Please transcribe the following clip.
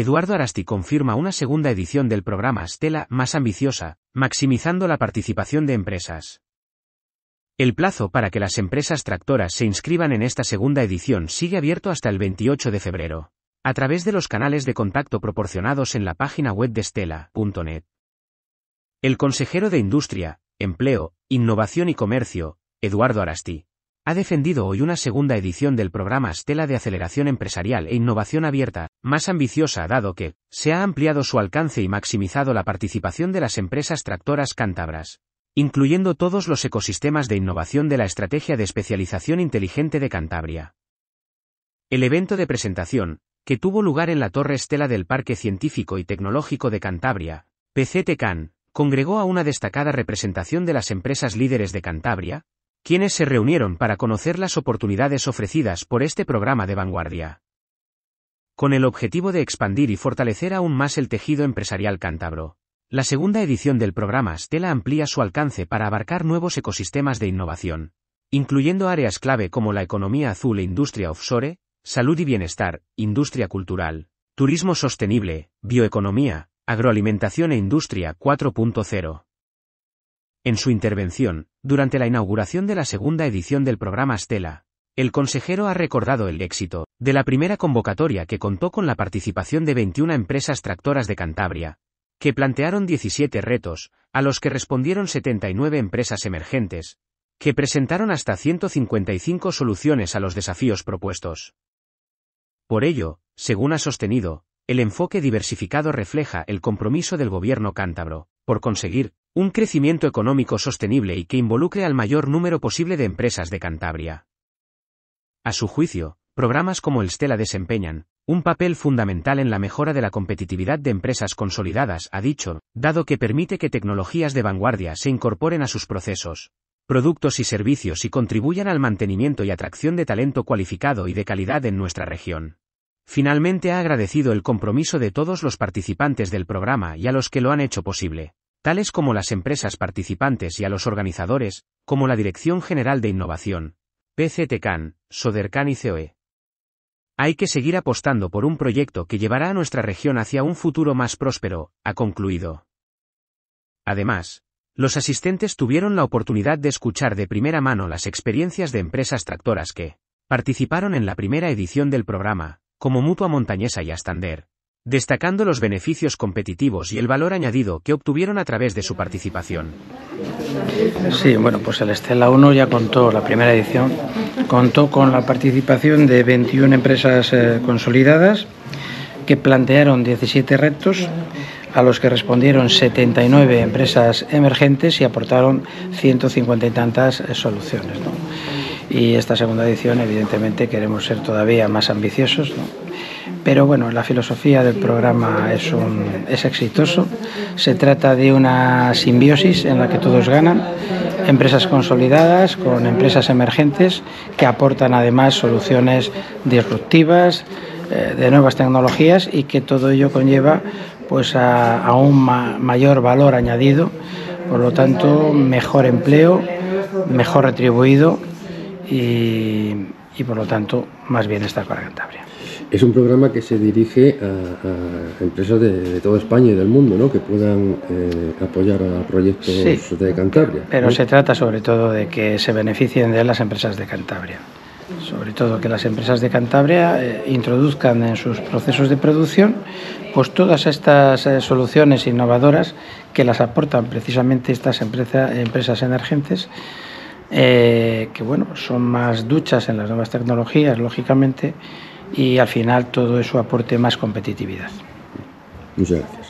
Eduardo Arasti confirma una segunda edición del programa Stella más ambiciosa, maximizando la participación de empresas. El plazo para que las empresas tractoras se inscriban en esta segunda edición sigue abierto hasta el 28 de febrero, a través de los canales de contacto proporcionados en la página web de stella.net. El consejero de Industria, Empleo, Innovación y Comercio, Eduardo Arasti, ha defendido hoy una segunda edición del programa Estela de Aceleración Empresarial e Innovación Abierta, más ambiciosa dado que, se ha ampliado su alcance y maximizado la participación de las empresas tractoras cántabras, incluyendo todos los ecosistemas de innovación de la Estrategia de Especialización Inteligente de Cantabria. El evento de presentación, que tuvo lugar en la Torre Estela del Parque Científico y Tecnológico de Cantabria, (PCTCan), congregó a una destacada representación de las empresas líderes de Cantabria, quienes se reunieron para conocer las oportunidades ofrecidas por este programa de vanguardia. Con el objetivo de expandir y fortalecer aún más el tejido empresarial cántabro, la segunda edición del programa Estela amplía su alcance para abarcar nuevos ecosistemas de innovación, incluyendo áreas clave como la economía azul e industria offshore, salud y bienestar, industria cultural, turismo sostenible, bioeconomía, agroalimentación e industria 4.0. En su intervención, durante la inauguración de la segunda edición del programa Estela, el consejero ha recordado el éxito de la primera convocatoria que contó con la participación de 21 empresas tractoras de Cantabria, que plantearon 17 retos, a los que respondieron 79 empresas emergentes, que presentaron hasta 155 soluciones a los desafíos propuestos. Por ello, según ha sostenido, el enfoque diversificado refleja el compromiso del gobierno cántabro, por conseguir, un crecimiento económico sostenible y que involucre al mayor número posible de empresas de Cantabria. A su juicio, programas como el Stella desempeñan un papel fundamental en la mejora de la competitividad de empresas consolidadas, ha dicho, dado que permite que tecnologías de vanguardia se incorporen a sus procesos, productos y servicios y contribuyan al mantenimiento y atracción de talento cualificado y de calidad en nuestra región. Finalmente ha agradecido el compromiso de todos los participantes del programa y a los que lo han hecho posible tales como las empresas participantes y a los organizadores, como la Dirección General de Innovación, PCTCAN, SODERCAN y COE. Hay que seguir apostando por un proyecto que llevará a nuestra región hacia un futuro más próspero, ha concluido. Además, los asistentes tuvieron la oportunidad de escuchar de primera mano las experiencias de empresas tractoras que participaron en la primera edición del programa, como Mutua Montañesa y Astander, destacando los beneficios competitivos y el valor añadido que obtuvieron a través de su participación. Sí, bueno, pues el Estela 1 ya contó, la primera edición, contó con la participación de 21 empresas eh, consolidadas que plantearon 17 retos, a los que respondieron 79 empresas emergentes y aportaron 150 y tantas eh, soluciones y esta segunda edición evidentemente queremos ser todavía más ambiciosos. Pero bueno, la filosofía del programa es, un, es exitoso. Se trata de una simbiosis en la que todos ganan, empresas consolidadas con empresas emergentes que aportan además soluciones disruptivas eh, de nuevas tecnologías y que todo ello conlleva pues a, un mayor valor añadido, por lo tanto mejor empleo, mejor retribuido y, por lo tanto más bien está para Cantabria. Es un programa que se dirige a, empresas de, todo toda España y del mundo, ¿no? Que puedan eh, apoyar a proyectos de Cantabria. Pero se trata sobre todo de que se beneficien de las empresas de Cantabria. Sobre todo que las empresas de Cantabria eh, introduzcan en sus procesos de producción pues todas estas eh, soluciones innovadoras que las aportan precisamente estas empresas emergentes eh, que bueno, son más duchas en las nuevas tecnologías, lógicamente, y al final todo eso aporte más competitividad. Muchas gracias.